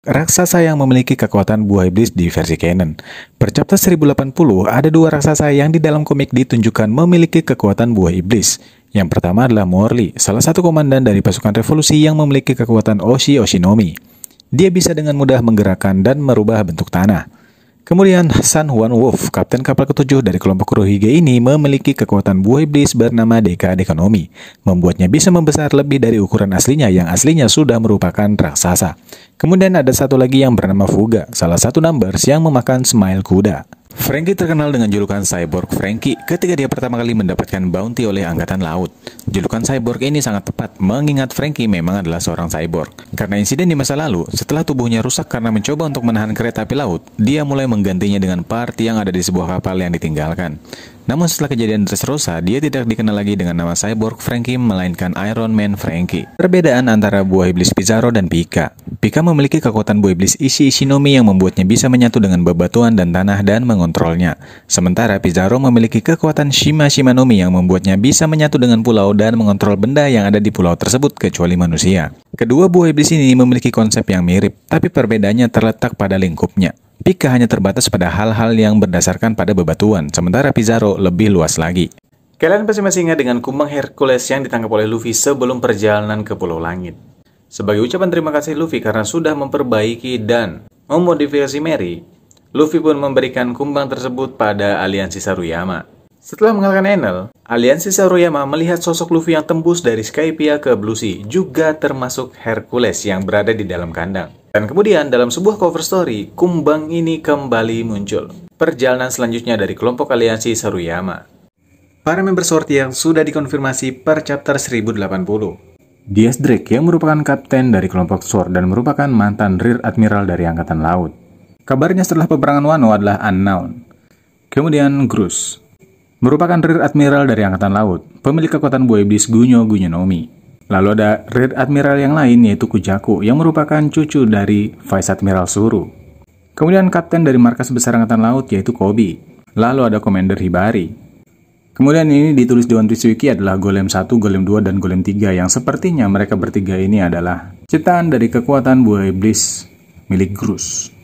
Raksasa yang memiliki kekuatan buah iblis di versi canon. chapter 1080 ada dua raksasa yang di dalam komik ditunjukkan memiliki kekuatan buah iblis. Yang pertama adalah Morley, salah satu komandan dari pasukan revolusi yang memiliki kekuatan Oshi Oshinomi. Dia bisa dengan mudah menggerakkan dan merubah bentuk tanah. Kemudian San Juan Wolf, kapten kapal ketujuh dari kelompok Kurohige ini memiliki kekuatan buah iblis bernama Deka Dekonomi, membuatnya bisa membesar lebih dari ukuran aslinya yang aslinya sudah merupakan raksasa. Kemudian ada satu lagi yang bernama Fuga, salah satu numbers yang memakan smile kuda. Frankie terkenal dengan julukan Cyborg Frankie ketika dia pertama kali mendapatkan bounty oleh Angkatan Laut. Julukan Cyborg ini sangat tepat mengingat Frankie memang adalah seorang cyborg. Karena insiden di masa lalu, setelah tubuhnya rusak karena mencoba untuk menahan kereta api laut, dia mulai menggantinya dengan part yang ada di sebuah kapal yang ditinggalkan. Namun setelah kejadian Dressrosa, dia tidak dikenal lagi dengan nama cyborg Frankie melainkan Iron Man Frankie. Perbedaan antara buah iblis Pizarro dan Pika. Pika memiliki kekuatan buah iblis Ishi Ishinomi yang membuatnya bisa menyatu dengan bebatuan dan tanah dan mengontrolnya. Sementara Pizarro memiliki kekuatan Shima Shimanomi yang membuatnya bisa menyatu dengan pulau dan mengontrol benda yang ada di pulau tersebut kecuali manusia. Kedua buah iblis ini memiliki konsep yang mirip, tapi perbedaannya terletak pada lingkupnya. Pika hanya terbatas pada hal-hal yang berdasarkan pada bebatuan, sementara Pizarro lebih luas lagi. Kalian pasti masih ingat dengan kumbang Hercules yang ditangkap oleh Luffy sebelum perjalanan ke Pulau Langit. Sebagai ucapan terima kasih Luffy karena sudah memperbaiki dan memodifikasi Mary, Luffy pun memberikan kumbang tersebut pada aliansi Saruyama. Setelah mengalahkan Enel, aliansi Saruyama melihat sosok Luffy yang tembus dari Skypiea ke Blue Sea, juga termasuk Hercules yang berada di dalam kandang. Dan kemudian dalam sebuah cover story, kumbang ini kembali muncul. Perjalanan selanjutnya dari kelompok aliansi Saruyama. Para member sorti yang sudah dikonfirmasi per chapter 1080. Dias Drake yang merupakan kapten dari kelompok Sword dan merupakan mantan Rear Admiral dari Angkatan Laut. Kabarnya setelah peperangan Wano adalah unknown. Kemudian Grus, merupakan Rear Admiral dari Angkatan Laut, pemilik kekuatan buaya iblis Gunyo Gunyonomi. Lalu ada Rear Admiral yang lain yaitu Kujaku yang merupakan cucu dari Vice Admiral Suru. Kemudian Kapten dari Markas Besar Angkatan Laut yaitu Kobi. Lalu ada Komander Hibari. Kemudian ini ditulis di One Wiki adalah Golem 1, Golem 2, dan Golem 3 yang sepertinya mereka bertiga ini adalah ciptaan dari kekuatan buah iblis milik Grus.